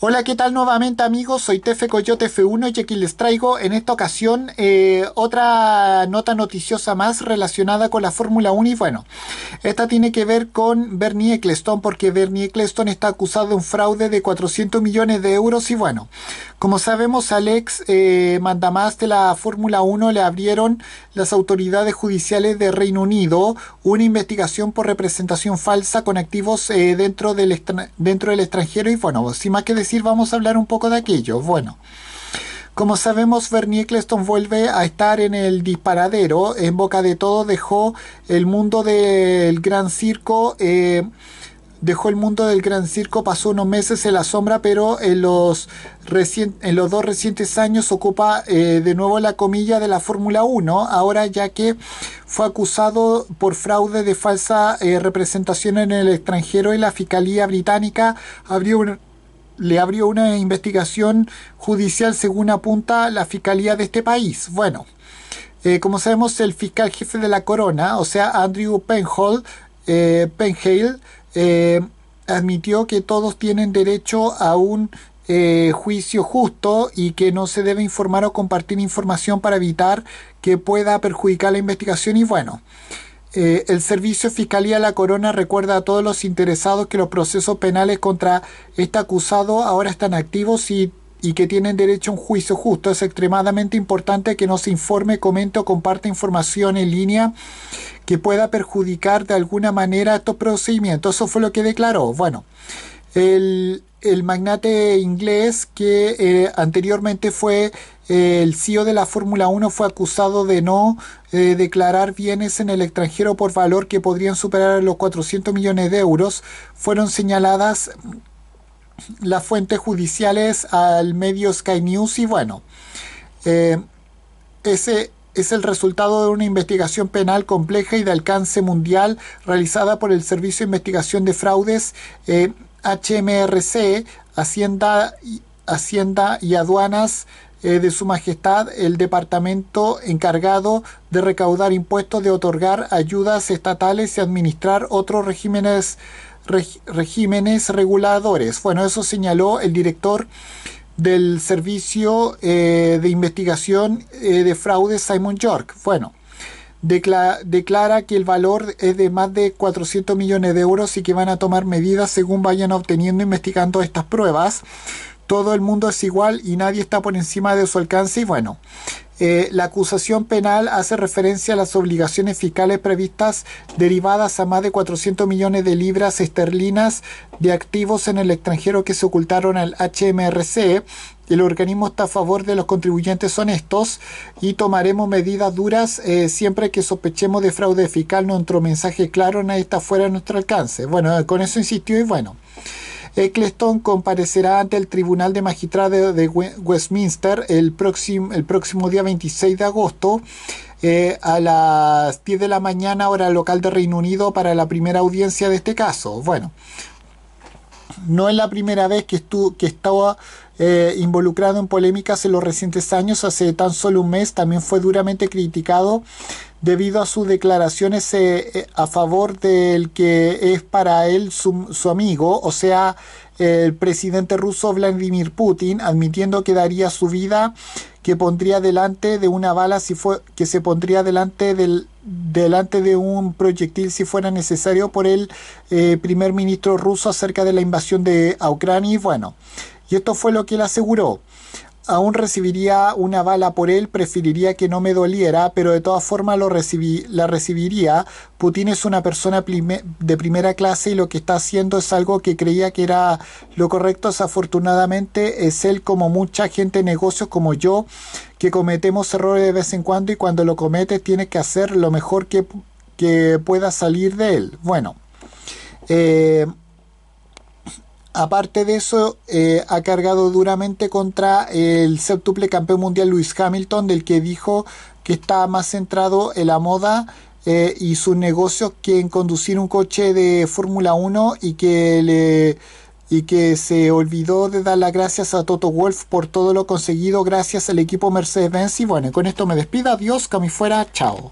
Hola, ¿qué tal nuevamente amigos? Soy Tefe Coyote F1 y aquí les traigo en esta ocasión eh, otra nota noticiosa más relacionada con la Fórmula 1 y bueno, esta tiene que ver con Bernie Ecclestone porque Bernie Ecclestone está acusado de un fraude de 400 millones de euros y bueno, como sabemos, Alex eh, mandamás de la Fórmula 1 le abrieron las autoridades judiciales de Reino Unido una investigación por representación falsa con activos eh, dentro, del dentro del extranjero. Y bueno, sin más que decir, vamos a hablar un poco de aquello. Bueno. Como sabemos, Bernie Eccleston vuelve a estar en el disparadero. En boca de todo dejó el mundo del gran circo. Eh, dejó el mundo del gran circo, pasó unos meses en la sombra, pero en los, en los dos recientes años ocupa eh, de nuevo la comilla de la Fórmula 1, ahora ya que fue acusado por fraude de falsa eh, representación en el extranjero y la Fiscalía Británica abrió le abrió una investigación judicial según apunta la Fiscalía de este país. Bueno. Eh, como sabemos, el fiscal jefe de la corona, o sea, Andrew Penhall, Penhale, eh, admitió que todos tienen derecho a un eh, juicio justo y que no se debe informar o compartir información para evitar que pueda perjudicar la investigación y bueno. Eh, el Servicio Fiscalía de la Corona recuerda a todos los interesados que los procesos penales contra este acusado ahora están activos y y que tienen derecho a un juicio justo. Es extremadamente importante que nos informe, comente o comparte información en línea que pueda perjudicar de alguna manera estos procedimientos. Eso fue lo que declaró. Bueno, el, magnate inglés que eh, anteriormente fue eh, el CEO de la Fórmula 1 fue acusado de no eh, declarar bienes en el extranjero por valor que podrían superar los 400 millones de euros. Fueron señaladas las fuentes judiciales al medio Sky News y bueno, eh, ese es el resultado de una investigación penal compleja y de alcance mundial realizada por el Servicio de Investigación de Fraudes HMRC, eh, Hacienda, Hacienda y Aduanas eh, de Su Majestad, el departamento encargado de recaudar impuestos, de otorgar ayudas estatales y administrar otros regímenes regímenes reguladores. Bueno, eso señaló el director del Servicio eh, de Investigación eh, de Fraude, Simon York. Bueno, declara, declara que el valor es de más de 400 millones de euros y que van a tomar medidas según vayan obteniendo e investigando estas pruebas. Todo el mundo es igual y nadie está por encima de su alcance y bueno, eh, la acusación penal hace referencia a las obligaciones fiscales previstas derivadas a más de 400 millones de libras esterlinas de activos en el extranjero que se ocultaron al HMRC. El organismo está a favor de los contribuyentes honestos y tomaremos medidas duras eh, siempre que sospechemos de fraude fiscal. Nuestro mensaje claro, no está fuera de nuestro alcance. Bueno, con eso insistió y bueno. Eccleston comparecerá ante el Tribunal de Magistrados de Westminster el próximo, el próximo día 26 de agosto eh, a las 10 de la mañana hora local de Reino Unido para la primera audiencia de este caso. Bueno, no es la primera vez que, estuvo, que estaba eh, involucrado en polémicas en los recientes años. Hace tan solo un mes también fue duramente criticado debido a sus declaraciones eh, eh, a favor del que es para él su, su amigo, o sea, el presidente ruso Vladimir Putin, admitiendo que daría su vida que pondría delante de una bala si fue que se pondría delante del delante de un proyectil si fuera necesario por el eh, primer ministro ruso acerca de la invasión de Ucrania y bueno, y esto fue lo que él aseguró aún recibiría una bala por él, preferiría que no me doliera, pero de todas formas lo recibí, la recibiría. Putin es una persona de primera clase y lo que está haciendo es algo que creía que era lo correcto. Desafortunadamente es él como mucha gente de negocios como yo que cometemos errores de vez en cuando y cuando lo cometes tienes que hacer lo mejor que, pueda salir de él. Bueno. Eh, Aparte de eso, eh, ha cargado duramente contra el séptuple campeón mundial Luis Hamilton, del que dijo que está más centrado en la moda eh, y sus negocios que en conducir un coche de Fórmula 1 y que le y que se olvidó de dar las gracias a Toto Wolf por todo lo conseguido gracias al equipo Mercedes-Benz. Y bueno, con esto me despido. Adiós, que fuera. Chao.